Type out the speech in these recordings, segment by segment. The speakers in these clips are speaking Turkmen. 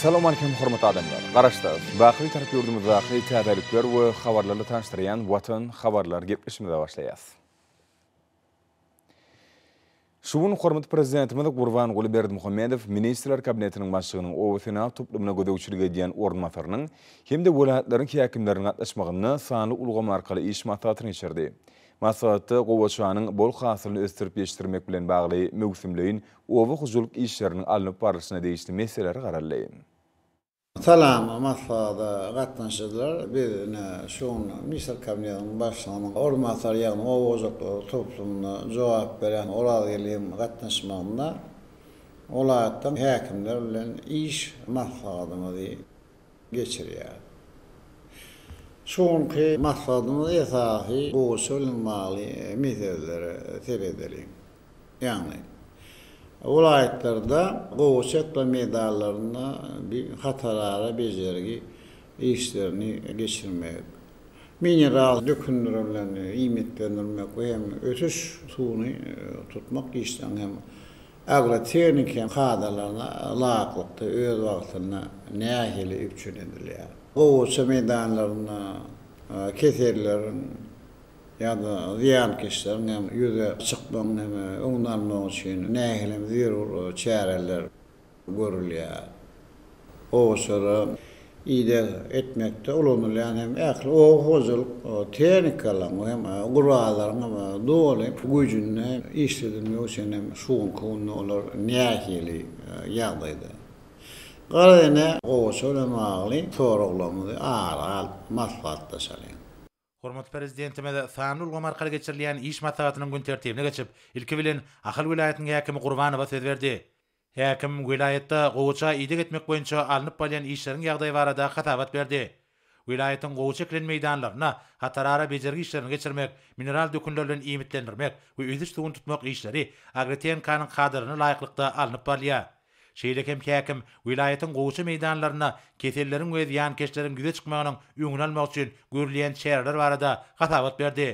Salam alaykum hormatly adamlar. Garaşda baqiy tarap yurdumuz va baqiy we va xabarlarla Watan vatan xabarlar gep ismida boshlayaz. Şuwun hormatly prezident Mirzo Qurban Guliberdi Muhammedov ministrlar kabinetining mashgining ofisina toplumna gozawchirga degan o'rnatarning hemde viloyatlarning hokimlarining atlashmagini sanli ulg'amar qilib ish matatini Masalatı Qovaçuanın bol xasırını östürüp yeştirmek bilen bağlı mögüsümlöyün ova xujuluk işlerinin alınıp barışına değişti meseleleri qararlayın. Salama masada qatnaşıdılar. Bir ne şuun misal kabinetinin başlamı, ormanlar yağını ova toplumuna cevap veren oral gelin qatnaşmamına olayattan hekimler ilə iş masadını geçiriyar. Çünki məqsadımız əsası qusul mali meselelere tələb yani. Yəni vilayətlərdə qovuçatla medallarına bir xatalara becergi işlerini geçirmek. Mineral dökündürülmeni, iymetlendirmek ve hem ötüş suyunu e, tutmak işten hem agroteknik hem kaderlarına layıklıkta öz vaktine neyahili üpçün ediliyor. Kovuça meydanlarına, e, keterlerin, ya da ziyan keşlerin, yani yüze çıkmam, ne olsun, ne ehlim, ziyar uru, çareller, O sonra iyide etmekte olunur ya, hem ehli, o hozul, teyrenik hem kurallar, hem doğalim, gücünle, istedim, hem suun, hem suun, hem suun, hem Garyna gowşulam agly toroglamy ara al maslahatda salyň. Hormat prezidentime de Sanul Gomar qara geçirilýän iş matbaatynyň gün tertibine geçip, ilki bilen Ahal vilayatynyň häkimi Gurbanow söz berdi. Häkim vilayatda gowça iýdik etmek boýunça alınıp bolýan işleriň ýagdaýy barada hatawat berdi. Vilayatyň gowça klen meýdanlaryna hatarara bejergi işlerini geçirmek, mineral dökünlerden iýmitlendirmek we üýdüş tutmak işleri agrotehnikanyň kadryny laýyklykda alınıp bolýar. şeýlek hem käkim vilayatyň gowşy meýdanlaryna keselleriň we ýan keşleriň güýe çykmagynyň öňüni almak üçin görülýän çäreler barada gatawat berdi.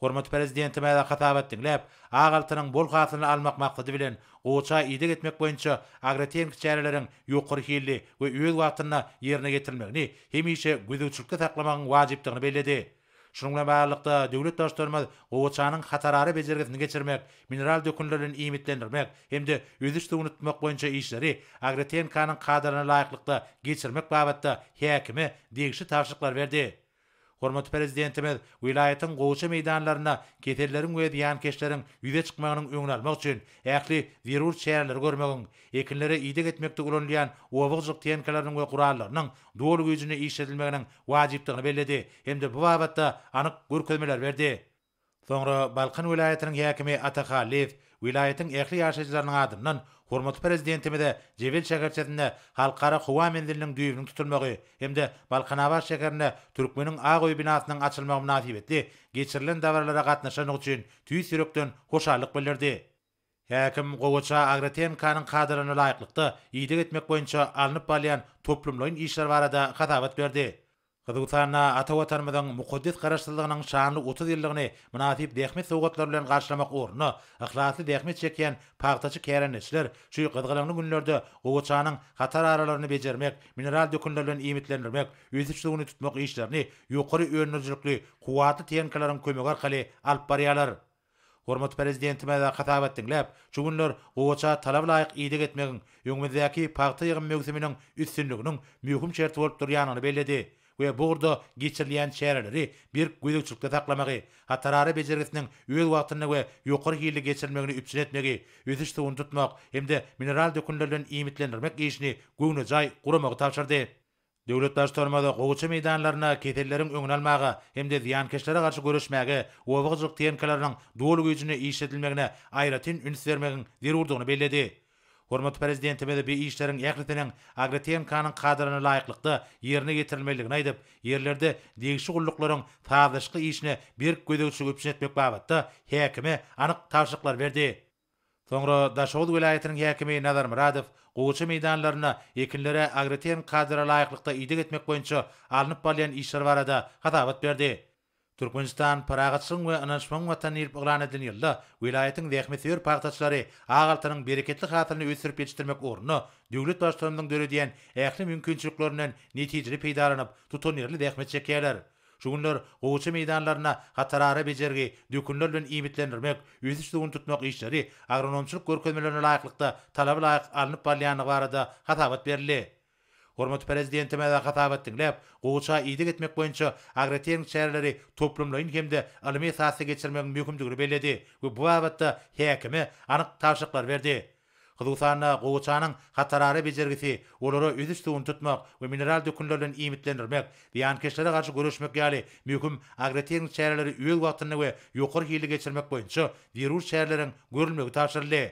Hormat prezidenti mäla gatawat diňläp, agaltynyň bol gatyny almak maksady bilen gowşa ýede etmek boýunça agrotehnik çäreleriň ýokary hilli we öz wagtyna ýerine getirilmegini hemişe gözüçlükde saklamagyň wajypdygyny bellädi. Şunlara bağlıqda döwlet daşdarma gowçanyň hatarary bejergesini geçirmek, mineral dökünlerin iýmitlendirmek hemde özüşde unutmak boýunça işleri agrotenkanyň kadrına laýyklykda geçirmek babatda häkimi degişi taşyklar berdi. Hormat prezidentimiz vilayatın gowşa meydanlarına keterlerin we diýan keşlerin ýüze çykmagynyň öňüne almak üçin ähli zerur çäreler görmegin. Ekinlere ýide getmekde gurulýan owagçyk tenkalaryň we gurallarynyň dowul gözüne işledilmeginiň wajibdigini belledi. Hemde bu wagtda anyk görkezmeler berdi. Soňra Balkan vilayatynyň häkimi Ataha Lev vilayatyň ähli ýaşajylarynyň adynyň Gurmat prezidentimi de Jebel şäherçetinde halkara quwa mendilning güýübini tutulmagy hemde Balkanawar şäherine türkmening ag öý binasynyň açylmagy münasip etdi. Geçirilen dawrlara gatnaşan üçin tüýü sürekden hoşallyk bildirdi. Häkim Gowça Agretem kanyň gadryny laýyklykda etmek boýunça alnyp balyan toplumlaryň işleri barada hatawat berdi. Gyzygtanna ata watanmadan muqaddis garaşdyrlygynyň şanly 30 ýyllygyny munasip dehmet sowgatlar bilen garşlamak ornu, ihlaslı dehmet çekýän paýtaçy käranişler şu gyzgalanyň günlerde gowçanyň hatar aralaryny bejermek, mineral dökünler bilen iýmitlendirmek, ýüzüçlügini tutmak işlerini ýokary öwrenjilikli kuwaty tenkalaryň kömek arkaly alyp barýarlar. Hormat prezidenti mäde hatabat dinläp, şu günler gowça talap laýyk iýdik etmegiň, ýöňmezdäki paýta ýygyn mögsüminiň üstünliginiň mühim şert bolup we burda geçirilýän çäreleri bir güýdükçülükde saklamagy, hatarary bejerisiniň öz wagtyny we ýokary hili geçirmegini üçin etmegi, unutmak hemde mineral dökünlerden iýmitlenmek işini gowny jaý guramagy tapşyrdy. Döwlet daşdarmada gowçy meýdanlaryna keterlerin öňüne almagy hemde ziyankeşlere garşy görüşmegi, owagyzyk tenkalarynyň dolu gözüne işletilmegine aýratyn üns bermegin zerurdygyny belledi. Hormat prezidenti me de bir işlerin yakıtının agretiyen kanın kadrını layıklıkta yerine getirilmeliğini aydıp yerlerde değişik kullukların tağdışkı işine bir kuyduğusu öpçün etmek babatta hekime anık tavşıklar verdi. Sonra Daşoğul vilayetinin hekimi Nazar Muradov Oğuzca meydanlarına ekinlere agretiyen kadrı layıklıkta idik etmek boyunca alınıp balayan işler var adı hatabat verdi. Turkmenistan paragatsyň we anaşmaň watan ýerip ýaňy dünýäde welaýetiň dehmet ýer paýtaçlary agaltynyň bereketli hatyny ösürip ýetirmek ornu, döwlet başlygynyň döredýän ähli mümkinçiliklerinden netijeli peýdalanyp tutan ýerli dehmet çekýärler. Şu günler goýça meýdanlaryna hatarary bejergi dökünler bilen iýmitlenmek, tutmak işleri agronomçylyk görkezmelerine laýyklykda talaply laýyk alynyp barýanyň barada hatabat berildi. Hormat prezidenti mele hatap etdiňläp, goýça ýetdik etmek boýunça agrotehnik şäherleri toplumlaryň hemde ilmi sahasy geçirmegini möhümdigini belledi. Bu wagtda häkimi anyk täşiklar berdi. Gudusana gowçanyň hatarary bejergisi, olara ýetdik tutun tutmak we mineral dökünlerden iýmitlenmek, diýan keşlere garşy görüşmek ýaly möhüm agrotehnik şäherleri ýol wagtyny we ýokary hyly geçirmek boýunça diýer şäherleriň görülmegi täşirildi.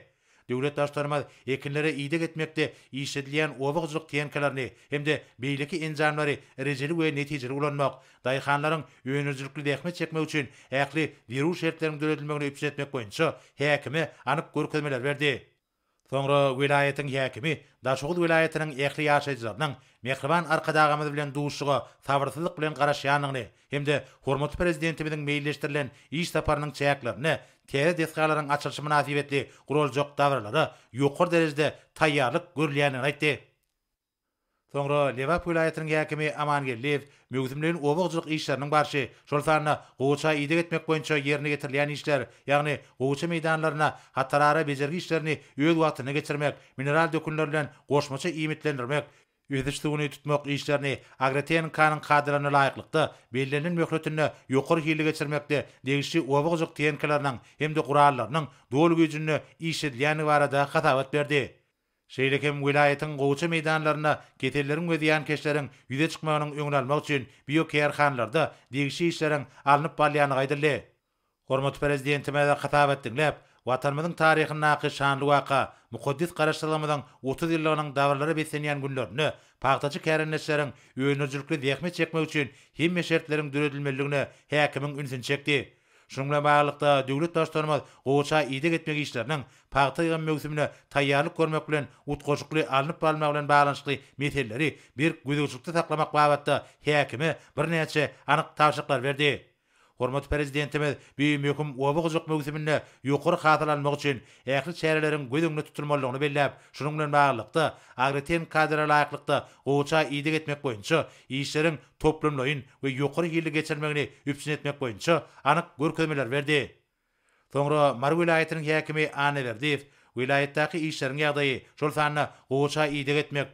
döwlet daşlaryma ekinlere iýde etmekde işledilýän owagçylyk tenkelerini бейлики de beýleki enjamlary rejeli we netijeli ulanmak, daýhanlaryň öýnürjilikli dehme çekmek üçin äkli virus şertleriniň döredilmegini ýetirip etmek boýunça häkimi anyk görkezmeler berdi. Sonra vilayetin hekimi Daşoğut vilayetinin ehli yaşayıcılarının mehriban arkadağımız bilen duşuğa sabırsızlık bilen karaşyanını hem de hormatı Tere deskarlaryň açylşy münasibetli gurul joq dawrlary ýokur derejede taýýarlyk görýän diýip aýtdy. Soňra Liverpool aman ýakymy Amangelew mögüzümlenin owagçylyk işleriniň başy, şol sanyny gowça ýa-da getmek boýunça ýerine getirilýän işler, ýagny gowça meýdanlaryna hatarara bezergi işlerini ýol wagtyna geçirmek, mineral dökünlerden goşmaça iýmitlendirmek, Ýöne suwuny tutmak işlerini agraten kanyň kadrlaryna laýyklykda bellenilen möhletini ýokary hili geçirmekde degişli obagyzyk tenkilerini hem gurallarynyň dol güýjünni işi diýany barada hatawat berdi. Şeýlekem vilayatyň goýça meýdanlaryna ketellerini we diýany keşleriň ýüze çykmagynyň öňlenmek üçin biokeer degişli işleriň alınıp barlyany gaýdyrdy. Hormatly prezidentimiz hatawat diýip, Vatanmyň taryhyny naqy şanly waka, muqaddis garaşdyrylmadan 30 ýyllaryň dowrlary besenýän günlerini, paýtaçy käranlaşlaryň öýünürjülikli dehme çekmek üçin hem meşertleriň düredilmeligine häkimiň ünsini çekdi. Şunla baglykda döwlet daşdarma goça ýetip etmek işleriniň paýtaýa mewsimine taýýarlyk görmek bilen utgoşukly alnyp almak bilen baglanyşykly meteleri bir gözegçilikde saklamak babatda häkimi birnäçe anyk tapşyrıklar berdi. Hormat prezidentime büyük hüküm obuq joq möwsiminde yuqur xatirlanmaq üçin ähli şäherlerin güýdüngni tutulmalygyny belläp, şunun bilen maglykda agriten kadra laýyklykda owça ýidi getmek boýunça işleriň toplumlyň we ýokur ýyly geçirmegini üpsin etmek boýunça anyk görkemeler berdi. Soňra Marwilaýetiniň häkimi Anelerdiev vilayetdaki işleriň ýagdaýy, şol sanyny goşa ýetdirmek, etmek,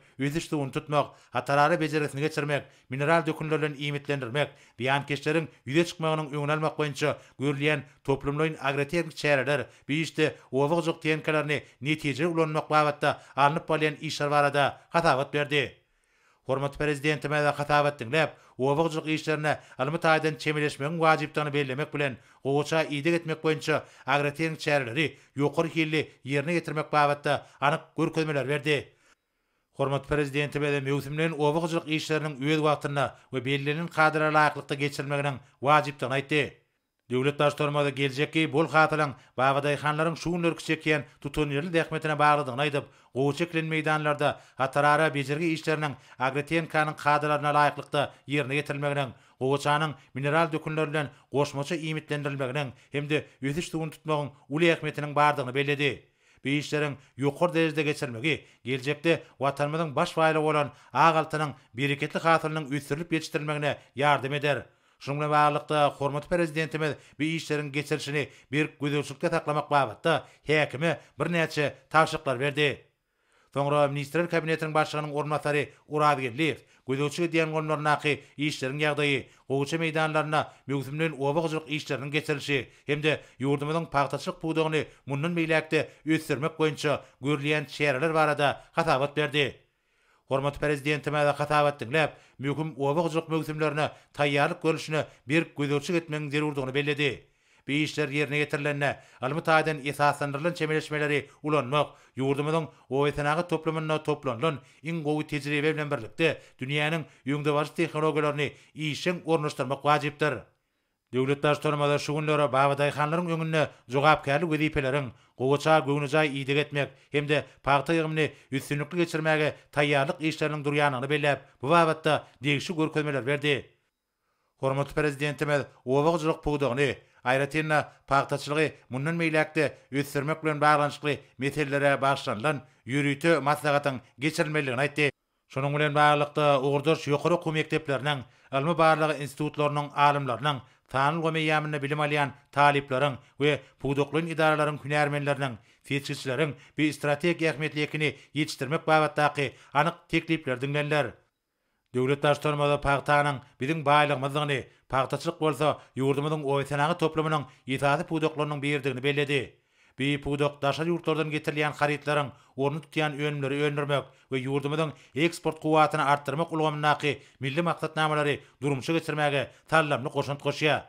işde ony tutmak, hatalary bejeresine geçirmek, mineral dökünlerden iýmitlendirmek, diýan keşleriň ýüze çykmagynyň öňüne almak goýunça görilýän toplumlaryň agrotermik çäreler, biýişde owagçyk tenkelerini netije ulanmak babatda alnyp bolan işler barada hatawat berdi. Hormat prezidentime de hatap ettin läp, owaq jyk işlerine almataýdan çemileşmegiň wajipdigini bellemek bilen gowça ýede etmek boýunça agrateň çäreleri ýokary hilli ýerine getirmek babatda anyk görkezmeler berdi. Hormat prezidenti bilen mewsimden owaq jyk işleriniň öz wagtyna Döwlet daşdarmada geljekki bol hatalang Bagdaday xanlaryň şu nörk çekýän tutun ýerli dehmetine baglandygyny aýdyp, goýçeklen meýdanlarda hatarara bejirgi işleriniň agrotehnikanyň kanyň kadrlaryna laýyklykda ýerine getirilmegiň, goýçanyň mineral dökünleri bilen goşmaça iýmitlendirilmegiň hemde ýetiş tugun tutmagyň uly ähmetiniň bardygyny belledi. Bu işleriň ýokur derejede geçirmegi geljekde watanmyň baş faýlygy bolan Ağaltynyň bereketli hatalynyň üstünlik ýetirilmegine ýardym eder. Şumla baýlykda hormat prezidentimiz bi işlerin geçirilşini bir güýdürlükde taklamak babatda hekimi bir näçe taýşyklar berdi. Soňra ministrler kabinetiniň başlygynyň ornatary Urad Gelliev güýdürlük diýen gollar naqy işleriň ýagdaýy, goýça meýdanlaryna möhümlen obagçylyk işleriniň geçirilşi hem de ýurdumyň paýtaçylyk buýdugyny munun meýlekde ösdürmek goýunça görilýän çäreler barada hatabat berdi. Hormatly prezidentimiz hatabat diýip, Mylkum awar jek möhüm semlärine taýýarlyk görüşini berip gözöriş etmegiňiz zerurdigini bellädi. Bişler ýerine getirilende, almytaýdan isasan dälän çemeleşmeleräni ulanmak, ýurdumyň öý tanagy toplumyny toplan. Ingowy tejribe bilen birlikde dünýäniň iň täze tehnologiýalaryny iýişe gurnastyrmak wajypdyr. Yuglutlar törmada şu günlere bavaday xanlarının öngünne jogap kärli wedipelerin gogoça gögünüze iydig etmek hem de parta yygymny üstünlükli geçirmäge taýyarlyk işleriniň durýanyny bellep bu wagtda degişi görkezmeler berdi. Hormatly prezidentimiz owag jyryk pugdygyny aýratyna partaçylygy mundan meýlekde üstürmek bilen baglanyşykly meselelere başlanan ýürütü maslahatyň geçirilmeligini aýtdy. Şonuň bilen baýlykda ugurdyş ýokary kömekdeplerini Almabarlığı institutlarının, alimlarının, Tanın gömey yamını bilim alayan talipların ve pudukluğun idaraların künermenlerinin fiyatçilerin bir strategi ekmetliyekini yetiştirmek bavattaki anıq teklifler dünlenler. Devletler sormadığı pahtanın bizim bağlılığımızdığını pahtaçılık bolsa yurdumuzun oysanağı toplumunun itaati pudukluğunun bir yerdiğini belledi. Beýik pudak daşa ýurtlardan getirilen haritlaryň ornuny tutýan önümleri öndürmek we ýurdumyň eksport guwatyny artdyrmak ulgamy milli maksatnamalary durmuşa getirmäge tanlamly goşunt goşýa.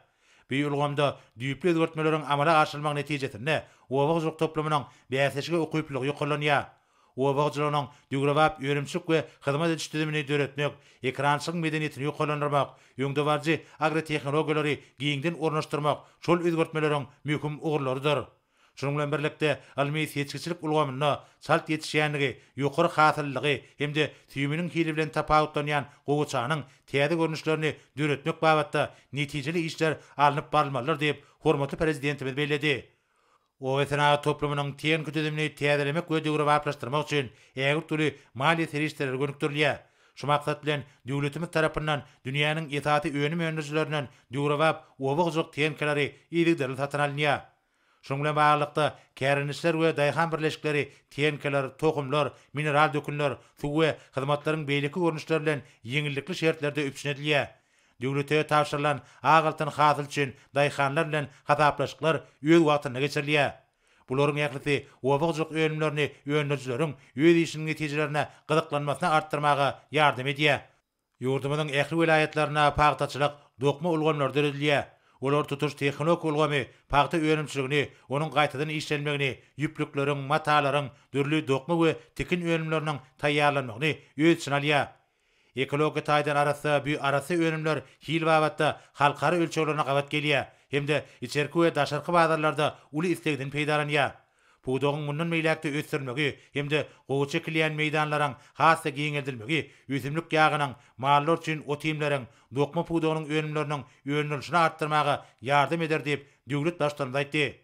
Beý ulgamda düýpli döwletmeleriň amala aşyrmak netijesinde owag zyk toplumynyň beýleşige ukyplyk ýokulanýa. Owag zylanyň dügrewap ýörümçik we hyzmat edýişdirmäni döretmek, ekrançyk medeniýetini ýokulandyrmak, ýöngdewarji agrotehnologiýalary giňden ornaşdyrmak şol ýurtmeleriň möhüm ugurlarydyr. Şunun bilen birlikde ilmi seçgiçilik ulgamyna salt yetişenligi, yuqur xatirligi hemde tüyüminin kiyli bilen tapawutlanýan gowçanyň täze görnüşlerini döretmek babatda netijeli işler alınıp barmalar diýip hormatly prezidentimiz belledi. O vetena toplumynyň täze kütüdimini täzelemek we döwrüp aýtlaşdyrmak üçin ägir türli maliýe terişler gönüktürilýär. Şu maksat bilen döwletimiz tarapyndan dünýäniň ýetäti öňüm öňüzlerinden döwrüp obuk zyk täze Şumla baýlykda kärinişler we daýhan birleşikleri, tenkeler, toqumlar, mineral dökünler, suw we hyzmatlaryň beýleki görnüşleri bilen ýeňillikli şertlerde üpsinedilýär. Döwlete täşirlen agyltyn hazyl üçin daýhanlar bilen hataplaşyklar ýol wagtyna geçirilýär. Bularyň ýaklaşy owaq juk ölümlerini ölümlerini ýol işiniň netijelerine gyzyklanmasyna artdyrmagy ýardym edýär. Ýurdumyň ähli welaýetlerine paýtaçylyk, dokma ulgamlar Olar tutuş texnik ulgamy, paqta öwrenimçiligini, onun gaýtadan işlenmegini, yüpliklerin, mataların, dürli dokma we tikin öwrenimlerinin taýýarlanmagyny öz sinalya. Ekologi taýdan arasy bu arasy öwrenimler hil wagtda halkara ölçülerine gawat gelýär. Hem-de içerki we daşarky bazarlarda uly istegden peýdalanýar. buğdoğun bundan meylakta ösürmögi, hemde goçu kliyan meydanlaran hasa giyengedilmögi, üzümlük yağının mağallor çün otimlerin, dokma buğdoğunun önümlerinin önülüşünü arttırmağa yardım eder deyip dünglüt daştanda etdi.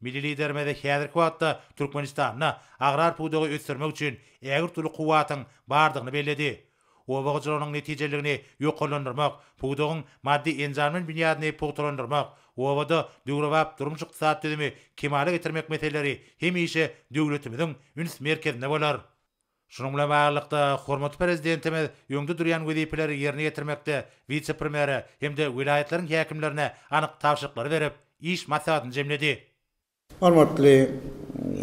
Milli lider mede hedir kuatta Turkmenistan'na agrar buğdoğu ösürmög çün eğir tülü kuatın bardığını belledi. O neticelerini yok olundurmak, buğdoğun maddi enzarmın binyadını puğdolundurmak, Owada döwrewap durmuş iqtisad tüzümi kemale getirmek meseleleri hem işe döwletimiziň üns merkezinde bolar. Şunun bilen baglykda hormat prezidentimiz ýöňde durýan wezipleri ýerine getirmekde vice hem de vilayetleriň häkimlerine anyk tapşyrykları berip iş masadyny jemledi. Hormatly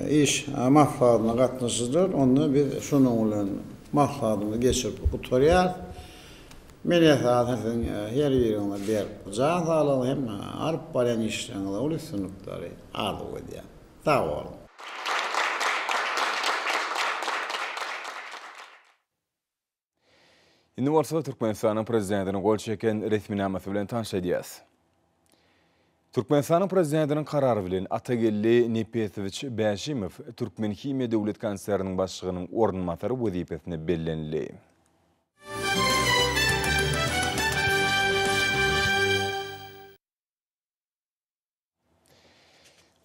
e, iş e, mahfadyna gatnaşdyr, onu bir şunun bilen mahfadyny geçirip utaryar. Мен я сазын яр берем бер. Жазалы hem арп барен işten ulu sınıfları alı ödeye. Sağ ol. Indi bolsa Türkmenistanyň prezidentiniň gol çeken resmi namasy bilen tanış edýäs. prezidentiniň karary bilen Atagelli Nepetowich Bäşimow Türkmen döwlet kanserniň başçygynyň ornamatary wezipetine bellenildi.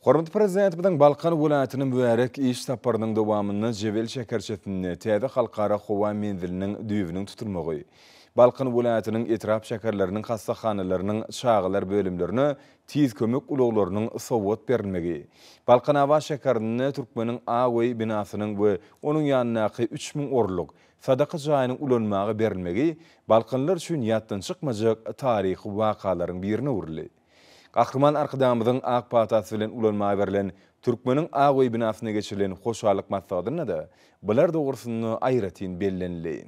Qormat prezident bilen Balqan vilayatynyň müwärrik iş taparynyň dowamyny jebel şäkerçetini täze halkara howa mendilniň düýbiniň tutulmagy. Balqan vilayatynyň etrap şäkerleriniň hassahanalarynyň şaýgylar bölümlerini tiz kömek uluglarynyň sowat berilmegi. Balkan awa şäkerini türkmeniň awy binasynyň we onuň ýanynaky 3000 orluk sadaqa jaýynyň ulanmagy berilmegi. Balqanlar üçin ýatdan çykmajak taryhy wakalaryň birini urulýar. Ahırman arkadaşımızın ak patatesi bilen ulanma verilen Türkmenin ağoy binasına geçirilen hoşalık masadını da bular doğrusunu ayratin bellenli.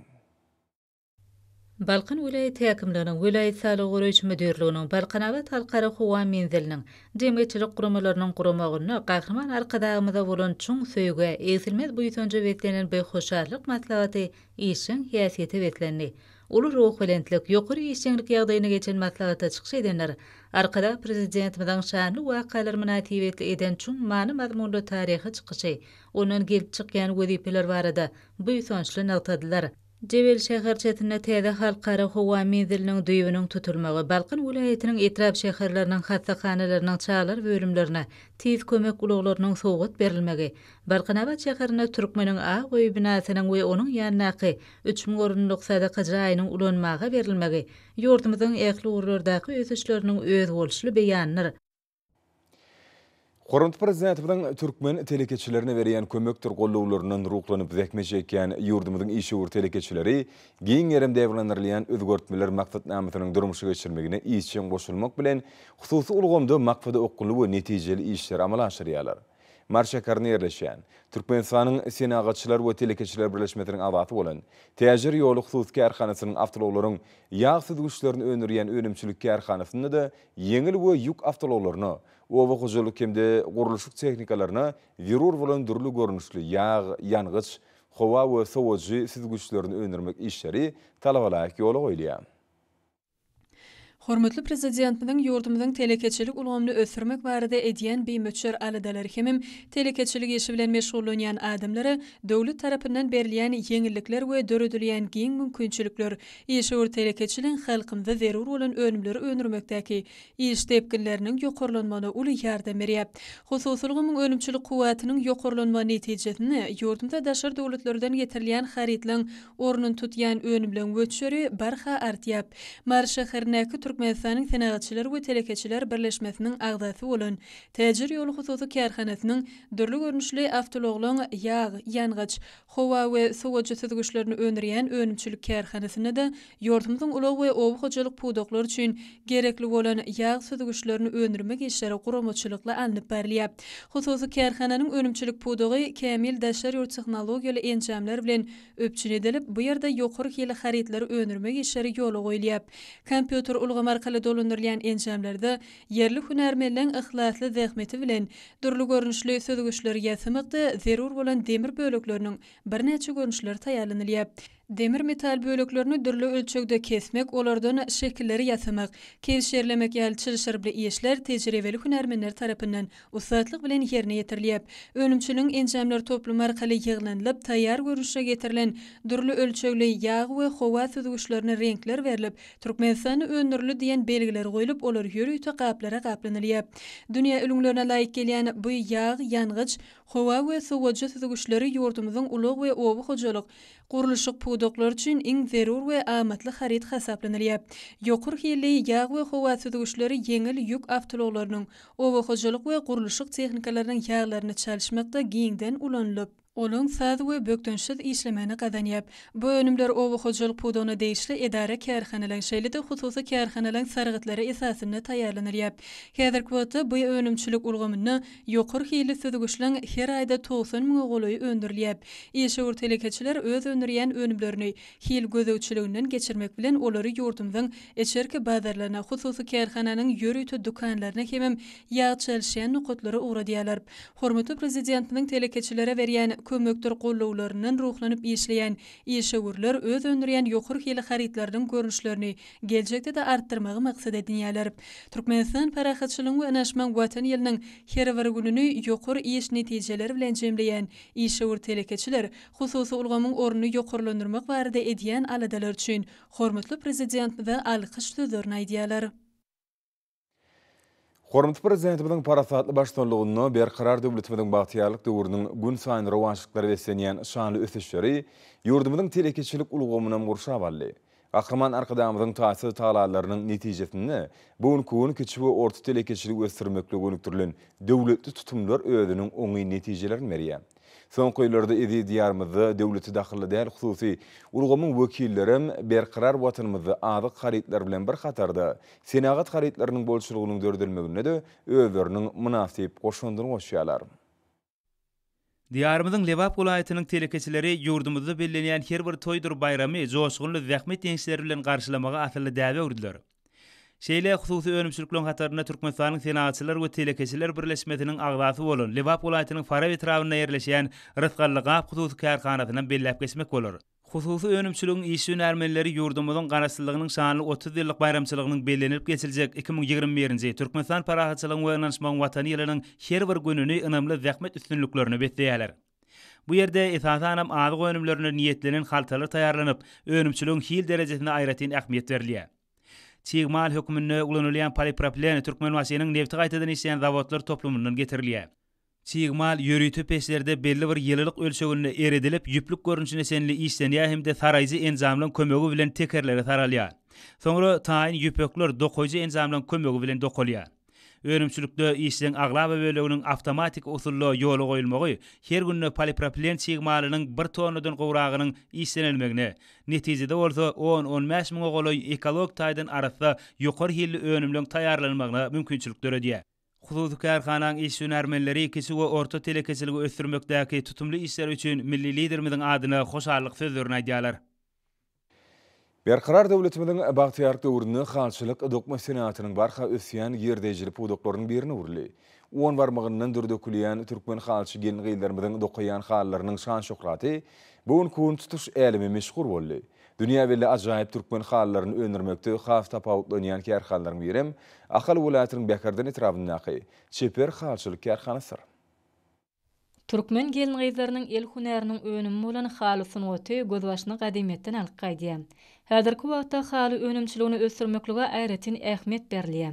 Balkan vilayet hakimlerinin vilayet sağlığı uruç müdürlüğünün Balkan avat halkarı menzilinin demetçilik kurumalarının kurumağını kahraman arkadağımıza vurun çun söyüge esilmez buyutunca vetlenen bir hoşarlık matlavati işin hiyasiyeti vetlenli. ulu ruh bilentlik yokuri işçilik yağdayına geçen matlagata çıkış edenler, arkada prezident midan şanlı vaqalar münativetli eden çun mani mazmunlu tarihi çıkışı, onun gelip çıkgan vazifeler varada bu sonçlu nagtadilar. Cebel şehir çetinde tede halkara huwa mizilinin düyünün tutulmağı Balkan vilayetinin etrap şehirlerinin hatta khanelerinin çağlar bölümlerine tiz kömek uluğlarının soğut berilmegi Balkan ava şehirine Türkmenin a uy binasının uy onun yanaki 3000 orunluk sada kıca ayının ulanmağı berilmeği. Yurtumuzun ekli uğurlardaki öz olşulu beyanır. Қорынт президентінің түркмен телекетшілеріне берген көмектір қолуыларынан рухланып зәкмеші екен юрдымыздың иші ұр телекетшілері кейін ерім дәвірләнірілген өзгөртмелер мақсат намытының дұрымшы көшірмегіне ишчен қошылмақ білен құсусы ұлғымды мақфады оққылуы нетижелі иштер амала ашырыялар. Marşakarını yerleşen, Türkmenistan'ın olan, yengil yuk Ova hujulu kemde gurulushuk tehnikalarna virur bolan durlu gurulushlu yaag, yangic, hova wa sovoji sidguchlarna öndirmek işleri talavala ki ola Hormatly prezidentiniň ýurdumyzyň telekeçilik ulanyny ösürmek barada edýän bir möçür aladalar hemim telekeçilik işi bilen meşgullanýan adamlary döwlet tarapyndan berilýän ýeňillikler we döredilýän giň mümkinçilikler işi ur telekeçiligiň halkymyza zerur bolan önümleri önürmekdäki iş tepkilleriniň ýokurlanmagyna uly ýardam berýär. Hususulgymyň önümçilik kuwatynyň ýokurlanma netijesini ýurdumda daşary döwletlerden ýetirilýän xaritlaryň ornyny tutýan önümleň wötçüri barha artýar. Mar şäherine Türkmenistanyň senagatçylar we telekeçiler birleşmesiniň agdasy bolan täjir ýoly hususy kärhanasynyň dürli görnüşli awtologlaryň ýag, ýangyç, howa we suwa jetdigüşlerini öndüriýän önümçülük kärhanasyna da ýurdumyň ulag we owa hojalyk pudoklary üçin gerekli bolan ýag sudugüşlerini öndürmek işleri guramçylykla alnyp berilýär. Hususy kärhananyň önümçülük pudogy kämil daşary ýurt tehnologiýaly ençämler bilen edilip bu ýerde ýokur hili haritlary öndürmek işleri ýoly goýulýar. Kompýuter ulag Ýa-da markala dolundurylan ençämlerde yerli hünärmenleriň ihlaslı zähmeti bilen durly görnüşli sözgüçler ýetmekde zerur bolan demir bölüklerini birnäçe görnüşler taýarlanylýar. Demir metal bölüklerini dürlü ölçüde kesmek, olardan şekilleri yatamak, Kevşerlemek yal çılışır bile iyişler tecrüveli hünermenler tarafından bilen yerine yetirliyip, önümçülün encamlar toplu markalı yığlan lıp tayar görüşe getirilen dürlü ölçüde yağ ve hova Süzgüçlerine renkler verilip, Türkmenistan'ı önürlü diyen Belgiler koyulup Olur yürü yürü yürü yürü yürü yürü yürü yürü yürü yürü yürü yürü yürü yürü yürü yürü yürü yürü yürü quduqlar uchun eng zerur va amatli xarid hisoblanilyapti yuqur yilli yog' va hovatsi ushları yengil yuk avtologlarining ova xo'jalik va qurilishlik texnikalarining yag'larini chalishmoqda kengdan ulanilib Olun sad we bökdönşid işlemäni gadanyap. Bu önümler owu hojul pudonu değişli edare kärhanalan şeýle de hususy kärhanalan sargytlary esasyny taýarlanýar. Häzir kwoty bu önümçilik ulgamyny ýokur hili sözgüşliň her aýda 90 000 goly öndürilýär. Ýeşe öz öndürýän önümlerini hil gözäwçiliginden geçirmek bilen olary ýurdumyň eşerki bazarlaryna hususy kärhananyň ýörüýtü dukanlaryna hem ýaçylşyň nukatlary uradýarlar. Hormatly prezidentiň telekçilere berýän kömökdür qollovlarının ruhlanıp işleyen işşavurlar öz önüren yoxur hili xaritlardan görnüşlerini geljekde de artdyrmagy maksat da Türkmenistan Turkmenistan we ve Anashman Guatan her herivar gününü yoxur iş neticeler vilen cemleyen işşavur telekeçiler hususy ulgamyň orunu ýokurlandyrmak barada edýän aladalar üçin hormatly prezident we ediyy Qormut prezidenti bilen parasatly başdanlygyny ber karar döwletimiň bagtyarlyk döwrüniň gün sayny rowançlyklary beslenýän şanly ösüşleri ýurdumyň telekeçilik ulgamyna murşa baldy. Akhman arkadamyň taýsyz talalarynyň netijesinde bu ulkuň kiçiw we orta telekeçilik ösdürmekligi görnüp döwletli tutumlar ödüniň oňy netijelerini berýär. Son köylerde ezi diyarmyzy, döwletde dahyly däl hususy ulgamyň wekillerim berqarar watanymyzy aýdy qaryklar bilen bir hatarda senagat qaryklarynyň bolşurygynyň dördelmegine de öwürniň munasyp goşundyny goşýarlar. Diyarmyzyň Lewap golaýatynyň telekeçileri ýurdumyzda bellenýän her bir toýdur bayramy jogşgynly zähmet ýeňişleri bilen garşylamağa atly däwe urdular. Şeýle hususy önümçülük bilen hatarynda Türkmenistanyň senatçylar we telekeşiler birleşmesiniň agzasy bolan Lewap welaýatynyň Faraw etrawynda ýerleşýän Rıfgallyk gap hususy kärhanasynyň belläp geçmek bolar. Hususy önümçülügiň ýeşil ermenleri ýurdumyzyň garaşsyzlygynyň şanly 30 ýyllyk bayramçylygynyň bellenip geçiljek 2021-nji Türkmenistan parahatçylygynyň we ýanaşmagyň watanyýalaryň her bir gününi ynamly zähmet üstünlüklerini betdeýärler. Bu ýerde esasanam ady goýnumlaryny niýetlenen haltalar taýarlanyp, önümçülügiň hil derejesine aýratyn ähmiýet berilýär. Tigmal hökümünü ulanılan polipropilen Türkmen vasiyenin nefti qaytadan isyan zavodlar toplumundan getirilýär. Tigmal ýörüýtü peşlerde belli bir ýyllyk ölçegini eridilip, ýüplük görünüşine senli işlenýär hemde saraýzy enzamlaryň kömegi bilen tekerleri taralýar. Soňra taýin ýüpekler dokoýjy enzamlaryň kömegi bilen dokolýar. Örümçülükde işlen aglaba bölüğünün avtomatik usullu yolu koyulmağı, her günlü polipropilen sigmalının bir tonudun qovrağının işlenilmeğine. Neticede olsa 10-15 min ekolog taydın arası yukur hilli önümlün tayarlanmağına mümkünçülük dörediye. Hududu kärkanan iş sünärmenleri kisi ve orta telekesilgü östürmökdäki tutumlu işler üçün milli lidermizin adını hoşarlık sözlerine diyalar. Berkarar devletimidin Bahtiyar Dörrünün khalçılık dokma senatının barxa ösiyan yerdejilip o birini urli. Oan varmağının dördökülüyen Türkmen khalçı gelin gildirmidin dokuyan khalilerinin şan şokrati bu un tutuş elimi meşhur volli. Dünya belli acayip Türkmen khalilerin önürmöktü khaf tapautlu niyan birim, akhal ulaatirin bekardin etirabini naki, çeper halçylyk kärhanasy. Türkmen gelin gyzlarynyň el hunarynyň önümi bolan halysyny öte gözbaşyny gadymetden alyp gaýdy. Häzirki wagtda haly önümçiligini ösürmeklige ähretin berliya.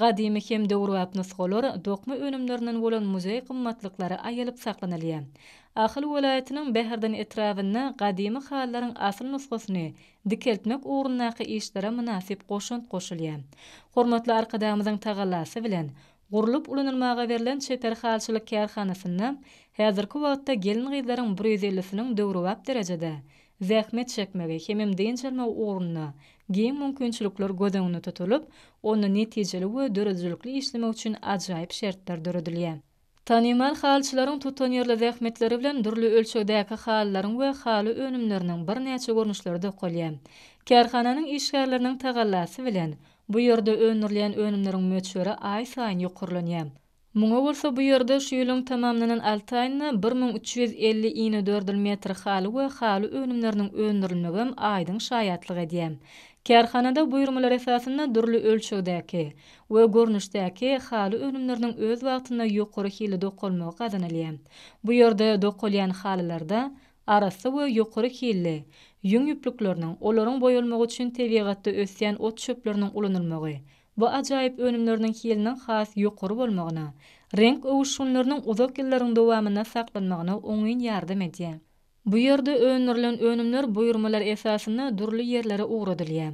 Qadimi Gadymy hem ap nusgalar dokma önümlerinden bolan muzey gymmatlyklary aýylyp saklanylýar. Ahil welaýatynyň Behrden etrawyny gadymy halylaryň asyl nusgasyny dikeltmek ugrunaky işlere munasip goşun goşulýar. Hormatly arkadaşymyzyň tagallasy bilen Gurulup ulanılmağa verilen çeper halçılık kerhanasından Häzirki wagtda gelin gyzlaryň 150 siniň döwri wap derejede zähmet çekmegi hemem deňçelme ornuna giň mümkinçilikler gödäwni tutulyp, onu netijeli we dörezlikli işlemek üçin ajaýyp şertler döredilýär. Tanymal halçylaryň tutan ýerli zähmetleri bilen dürli ölçüdäki halalaryň we haly önümleriniň bir näçe görnüşleri de goýulýar. Kärhananyň işgärläriniň tagallasy bilen bu ýerde önürlen önümleriň möçüri ay saýyny Muňa bolsa bu ýerde şüýlüň tamamlanan aýyny 1350 iň 4 metr haly we haly önümleriniň öndürilmegi aýdyň şaýatlygy edýär. Kärhanada buyurmalar esasynda durly ölçüdäki we görnüşdäki haly önümleriniň öz wagtynda ýokary hili dokulmagy gadanalyam. Bu ýerde dokulýan halylarda arasy we ýokary hili ýüňüplüklerini, olaryň boýulmagy üçin täwiýatda ösýän ot çöplerini ulanylmagy bu ajayib önümlörnün kiyelinin xas yuqurub olmagyna, renk öwüşünlörnün uzak yıllaryň dowamyna saklanmagyna öňin yardym edýär. Bu ýerde önürlen önümler buyurmalar esasyna durly ýerlere ugradylýar.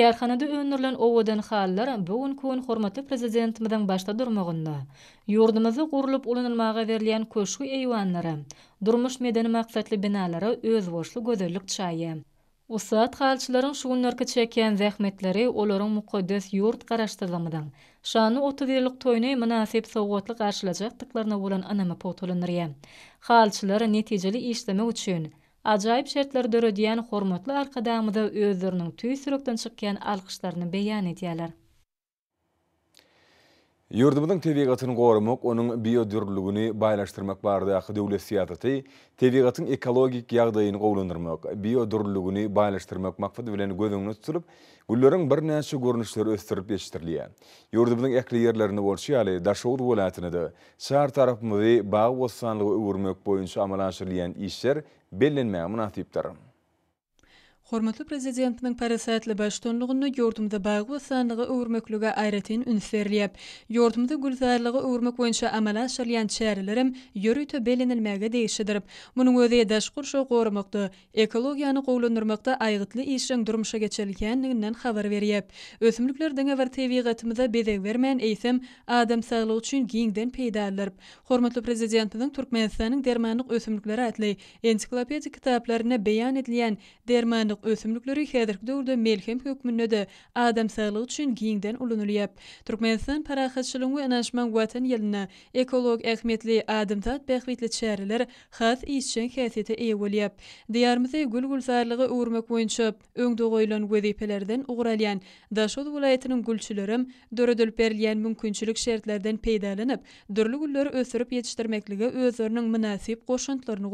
Kärhanada önürlen owadan halylar bu kun hormaty prezidentimiziň başda durmagyna, ýurdumyzy gurulyp ulanylmagy berilýän köşgi eýwanlary, durmuş medeni maksatly binalary öz wursly gözellik Usat xalçıların şu günlerki çəkən zähmetleri olorun mukaddes yurt karaştırlamadan. Şanı 30 yıllık toyunu münasip soğutlu karşılacak tıklarına olan anama potolunuriye. Xalçıları neticeli işleme üçün. Acayip şertler dörü diyen hormatlı arkadağımıza tüy sürükten çıkken alqışlarını beyan ediyalar. Ýerdimiň tebigatyny gowurmak, onuň biodürlügini baýlaşdyrmak barada ýa-da ulusyataty, tebigatyň ekologik ýagdaýyny gowulandyrmak, biodürlügini baýlaşdyrmak maksady bilen göwün ösdürilip, güllerin birnäçe görnüşleri ösdürilip ýetirilýär. Ýerdimiň äkli ýerleriniň wersi, haly Daşowuz welaýatyny, şahar tarapmy baag waslandyrmak boýunça amala aşyrylan işler bellänmä, munadypdyr. Hormatly prezidentiň parasatly başdanlygyny ýurdumda bagly sanlygy öwürmeklige aýratyn ünserliýip, ýurdumda gülzarlygy öwürmek boýunça amala aşyrylan çäreleri ýörüte belenilmäge değişdirip, munyň özi daşgur şu Ekologiyani ekologiýany aygitli aýgytly işiň durmuşa geçilgenliginden habar berýip, ösümlikler diňe bir tebigatymyza bezek bermän eýsem, adam saglygy üçin giňden peýdalar. Hormatly prezidentiň Türkmenistanyň dermanlyk ösümlikleri atly ensiklopediýa kitaplaryna beýan edilýän derman ösümlükleri hedirik dörde melhem hükmünne adam sağlığı üçün giyinden ulunulyap. Türkmenistan paraxatçılığı anaşman vatan yelini ekolog ehmetli adam tat bəxvitli çəriler xat işçin xəsiti eyvulyap. Diyarmızı gül gül sarlığı uğurmak boyunçup, öngdü qoylan vəzipelerden uğralyan, daşod vulayetinin gülçülürüm, dörödül perliyan mümkünçülük şərtlerden peydalinip, dörlü güllörü ösürüp yetiştirmekliga özörünün münasip qoşuntlarını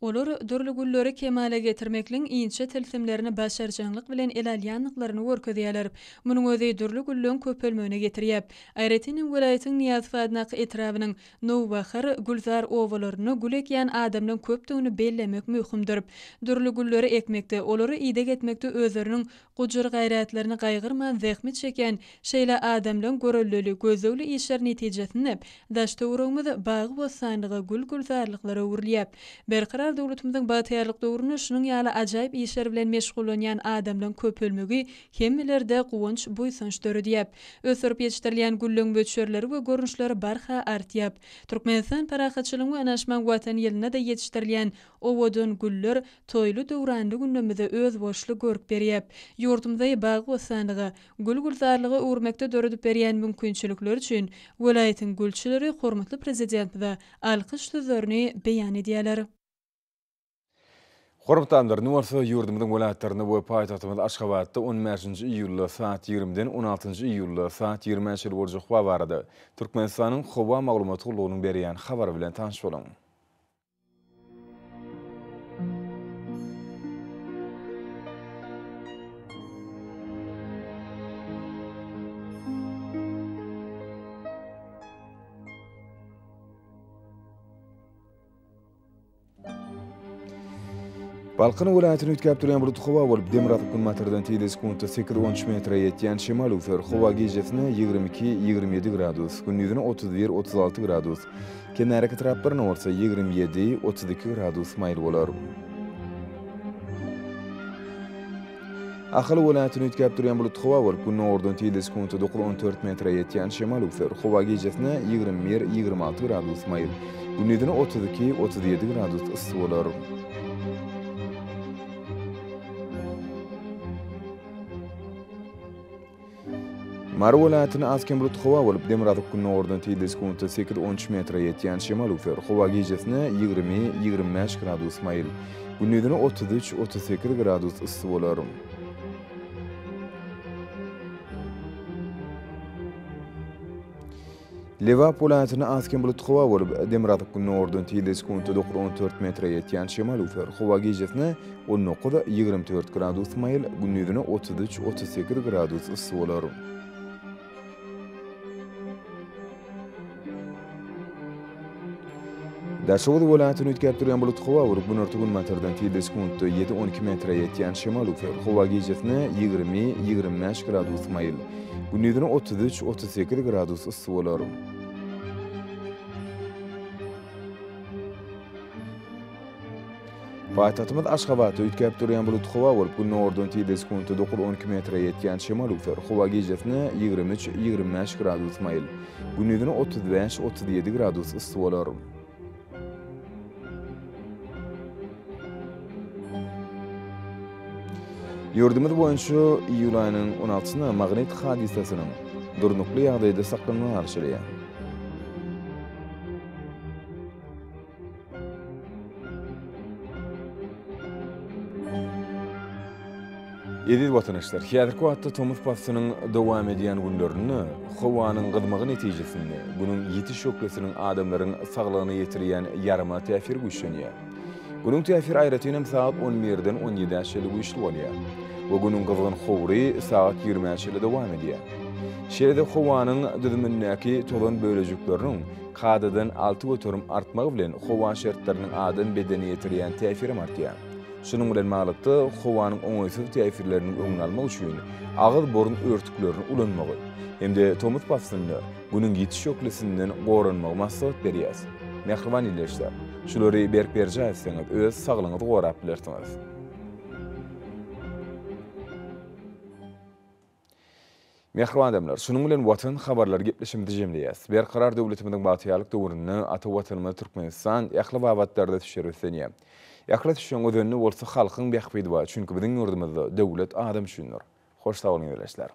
Olur dürlü gülleri kemale getirmeklin iyice tilsimlerini başarcanlık bilen ilalyanlıklarını vorku diyalar. Munu ozey dürlü gülleri köpölmöne getiriyap. Ayretinin vilayetin niyazfadnaq etirabinin nou vaxar gülzar ovalarını gülek yan adamlın köptuğunu bellemek mühkümdürp. Dürlü gülleri ekmekte, oları ide etmekte özörünün gucur gayrayatlarini gayrma zekmi çeken şeyle adamlın gorellolü gözölü işler neticesini nip, daştavru gul gul gul gul gul gul federal döwletimiziň batyarlyk döwrüne şunyň ýaly ajaýyp işler bilen meşgulanýan adamlaryň köpülmegi hemmelerde gowunç buýsunç diýip, Ösürip ýetirilýän gullyň böçerleri we görnüşleri barha artýap. Türkmenistan parahatçylygy we anaşman watan ýeline de ýetirilýän owadan gullar toýly döwrandy günümizde öz boşly görüp berýär. Ýurdumda bagy wasanlygy, gül gulzarlygy öwürmekde döredip berýän mümkinçilikler üçin welaýatyň gülçileri hormatly prezidentde alkyş sözlerini beýan edýärler. Qorbutandır, Nuorsa yurdumdun gulaatlarını bu payt Aşgabatda 15 nji saat 20 den 16-ci saat 20 nji iyyullu saat barady. Türkmenistanyň howa saat 20-ci bilen saat 20 balqin viloyatini yutkab turgan bulut havo bo'lib demrab kunmatirdan tiydi sekundda sekir 13 metrga yetgan shimoliy ufel havo gejasini 22-27 gradus kun yuzini 31-36 gradus kelin harakat rapporni olsa 27-32 gradus mayl bo'lar ahil viloyatini yutkab turgan bulut havo bo'lib kunni o'rdan tiydi sekundda 9-14 metrga yetgan shimoliy ufel havo gejasini 21-26 gradus mayl kun yuzini 32-37 gradus issiq bo'lar Maru walaatina aaz kemru txuwa walib demradu kun noordun ti diskunta 13 metra yeti an shemal ufer. Xuwa 20-25 gradus mail. Gunnidina 33-38 gradus isti volarum. Leva polaatina aaz kemru txuwa walib demradu kun noordun ti 14 metra yeti an shemal ufer. Xuwa 19-24 gradus mail. Gunnidina 33-38 gradus isti dashovul viloyatini o'tkazib turgan bulut havo urib o'n to'rt metrdan fil yetti o'n ikki metrga yetgan shimoliy fel havo gejitni yigirma yigirma besh gradus mayl gündüzünü 33 38 gradus ıssı olur. Paytaxtimiz Ashxabadda o'tkazib turgan bulut havo bo'lib, kunni o'rdan 10 sekundda 9-12 metrga yetgan shimol ufur. Havo gejasini 23-25 gradus mayl. Gündüzünü 35-37 gradus ıssı olur. Yurdumuz boyunca iyul ayının 16-sında magnet hadisasının durnuklu yağdayda saklanan arşırıya. Edil vatanışlar, hiyadirko hatta Tomus Pasu'nun devam ediyen günlerini, Xova'nın gıdmağı neticesinde, bunun yetiş yoklasının adamların sağlığını yetiriyen yarama teafir güçleniyor. Gunung tiafir ayratin saat 10 mirdan 17 bu wish tuwaniya. Wa gunung gavgan saat 20 shil dawamidiya. Shilada khowanin dudun minnaki tolan bölajuklarun qadadan 6 waturum bilen gublin khowan adın bedeni bedaniyetiriyan tiafir amartiyya. Şunun mulan malatta khowanin onaytif tiafirlarin ungun alma uchuyun agad borun uyrtuklarun ulan magu. Emde tomut pafsinna gunung gitish yoklisinnin gorun magu masu masu şuları өз berjäsiňiz, öz өз gorap bilersiňiz. Mehriban adamlar, şunun bilen watan habarlar gepleşimde jemleýäs. Berkarar döwletimiň batyýalyk döwründe ata watanymyz Türkmenistan ýakly babatlarda düşerwesini. Ýakly düşen özenli bolsa halkyň beýhbidi bar, çünki biziň ýurdumyzda döwlet